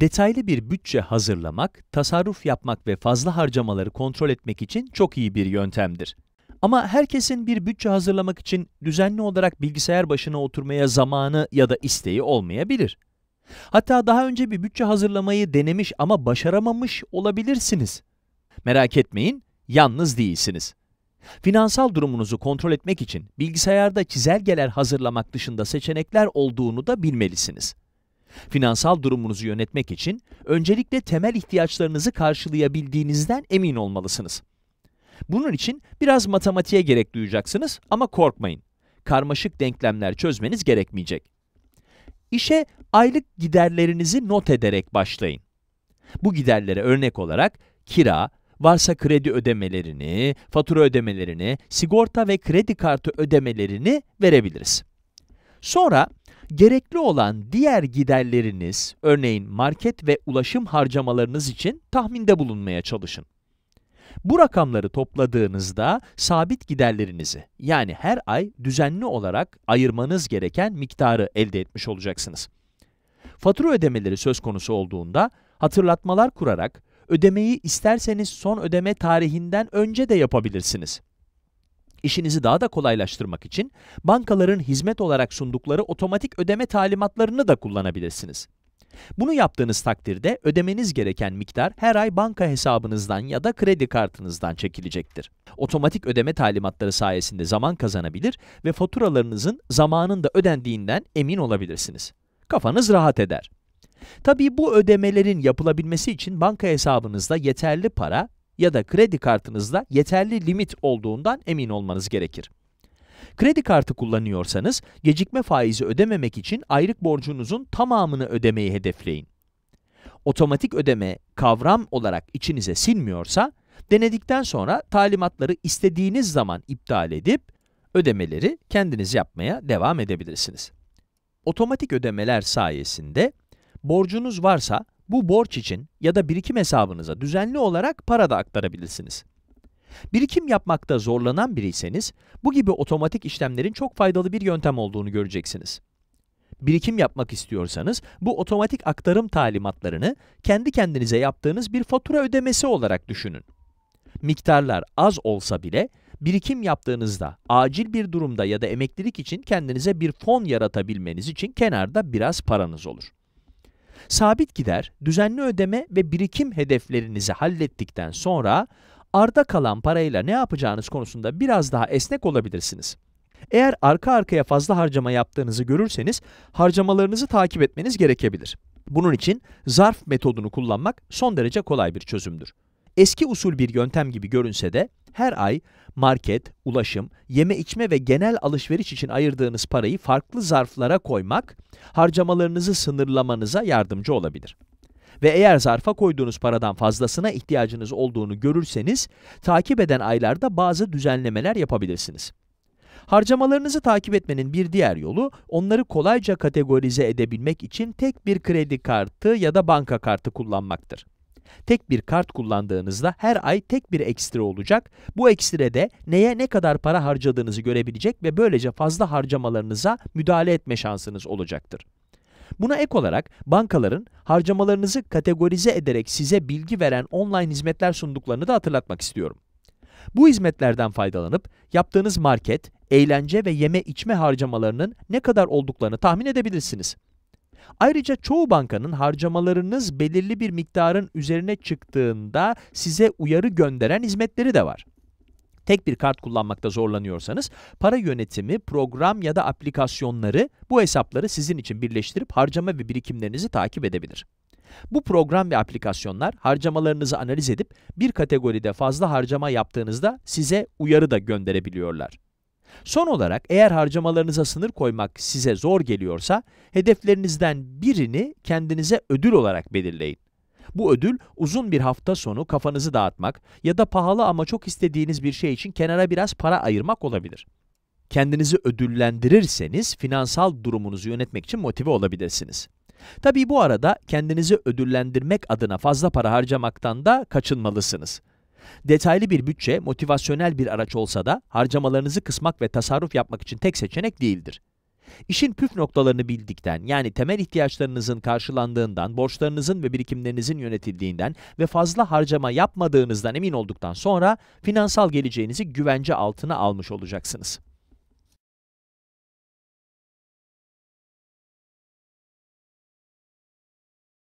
Detaylı bir bütçe hazırlamak, tasarruf yapmak ve fazla harcamaları kontrol etmek için çok iyi bir yöntemdir. Ama herkesin bir bütçe hazırlamak için düzenli olarak bilgisayar başına oturmaya zamanı ya da isteği olmayabilir. Hatta daha önce bir bütçe hazırlamayı denemiş ama başaramamış olabilirsiniz. Merak etmeyin, yalnız değilsiniz. Finansal durumunuzu kontrol etmek için bilgisayarda çizelgeler hazırlamak dışında seçenekler olduğunu da bilmelisiniz. Finansal durumunuzu yönetmek için öncelikle temel ihtiyaçlarınızı karşılayabildiğinizden emin olmalısınız. Bunun için biraz matematiğe gerek duyacaksınız ama korkmayın. Karmaşık denklemler çözmeniz gerekmeyecek. İşe aylık giderlerinizi not ederek başlayın. Bu giderlere örnek olarak kira, varsa kredi ödemelerini, fatura ödemelerini, sigorta ve kredi kartı ödemelerini verebiliriz. Sonra gerekli olan diğer giderleriniz, örneğin market ve ulaşım harcamalarınız için tahminde bulunmaya çalışın. Bu rakamları topladığınızda sabit giderlerinizi yani her ay düzenli olarak ayırmanız gereken miktarı elde etmiş olacaksınız. Fatura ödemeleri söz konusu olduğunda hatırlatmalar kurarak ödemeyi isterseniz son ödeme tarihinden önce de yapabilirsiniz. İşinizi daha da kolaylaştırmak için bankaların hizmet olarak sundukları otomatik ödeme talimatlarını da kullanabilirsiniz. Bunu yaptığınız takdirde ödemeniz gereken miktar her ay banka hesabınızdan ya da kredi kartınızdan çekilecektir. Otomatik ödeme talimatları sayesinde zaman kazanabilir ve faturalarınızın zamanında ödendiğinden emin olabilirsiniz. Kafanız rahat eder. Tabii bu ödemelerin yapılabilmesi için banka hesabınızda yeterli para ya da kredi kartınızda yeterli limit olduğundan emin olmanız gerekir. Kredi kartı kullanıyorsanız gecikme faizi ödememek için ayrık borcunuzun tamamını ödemeyi hedefleyin. Otomatik ödeme kavram olarak içinize silmiyorsa, denedikten sonra talimatları istediğiniz zaman iptal edip ödemeleri kendiniz yapmaya devam edebilirsiniz. Otomatik ödemeler sayesinde borcunuz varsa bu borç için ya da birikim hesabınıza düzenli olarak para da aktarabilirsiniz. Birikim yapmakta zorlanan biriyseniz, bu gibi otomatik işlemlerin çok faydalı bir yöntem olduğunu göreceksiniz. Birikim yapmak istiyorsanız, bu otomatik aktarım talimatlarını kendi kendinize yaptığınız bir fatura ödemesi olarak düşünün. Miktarlar az olsa bile, birikim yaptığınızda acil bir durumda ya da emeklilik için kendinize bir fon yaratabilmeniz için kenarda biraz paranız olur. Sabit gider, düzenli ödeme ve birikim hedeflerinizi hallettikten sonra arda kalan parayla ne yapacağınız konusunda biraz daha esnek olabilirsiniz. Eğer arka arkaya fazla harcama yaptığınızı görürseniz harcamalarınızı takip etmeniz gerekebilir. Bunun için zarf metodunu kullanmak son derece kolay bir çözümdür. Eski usul bir yöntem gibi görünse de her ay market, ulaşım, yeme içme ve genel alışveriş için ayırdığınız parayı farklı zarflara koymak harcamalarınızı sınırlamanıza yardımcı olabilir. Ve eğer zarfa koyduğunuz paradan fazlasına ihtiyacınız olduğunu görürseniz takip eden aylarda bazı düzenlemeler yapabilirsiniz. Harcamalarınızı takip etmenin bir diğer yolu, onları kolayca kategorize edebilmek için tek bir kredi kartı ya da banka kartı kullanmaktır. Tek bir kart kullandığınızda her ay tek bir ekstra olacak. Bu ekstrede neye ne kadar para harcadığınızı görebilecek ve böylece fazla harcamalarınıza müdahale etme şansınız olacaktır. Buna ek olarak bankaların harcamalarınızı kategorize ederek size bilgi veren online hizmetler sunduklarını da hatırlatmak istiyorum. Bu hizmetlerden faydalanıp yaptığınız market, eğlence ve yeme içme harcamalarının ne kadar olduklarını tahmin edebilirsiniz. Ayrıca çoğu bankanın harcamalarınız belirli bir miktarın üzerine çıktığında size uyarı gönderen hizmetleri de var. Tek bir kart kullanmakta zorlanıyorsanız para yönetimi, program ya da aplikasyonları bu hesapları sizin için birleştirip harcama ve birikimlerinizi takip edebilir. Bu program ve aplikasyonlar harcamalarınızı analiz edip bir kategoride fazla harcama yaptığınızda size uyarı da gönderebiliyorlar. Son olarak eğer harcamalarınıza sınır koymak size zor geliyorsa, hedeflerinizden birini kendinize ödül olarak belirleyin. Bu ödül uzun bir hafta sonu kafanızı dağıtmak ya da pahalı ama çok istediğiniz bir şey için kenara biraz para ayırmak olabilir. Kendinizi ödüllendirirseniz finansal durumunuzu yönetmek için motive olabilirsiniz. Tabii bu arada kendinizi ödüllendirmek adına fazla para harcamaktan da kaçınmalısınız. Detaylı bir bütçe motivasyonel bir araç olsa da harcamalarınızı kısmak ve tasarruf yapmak için tek seçenek değildir. İşin püf noktalarını bildikten, yani temel ihtiyaçlarınızın karşılandığından, borçlarınızın ve birikimlerinizin yönetildiğinden ve fazla harcama yapmadığınızdan emin olduktan sonra finansal geleceğinizi güvence altına almış olacaksınız.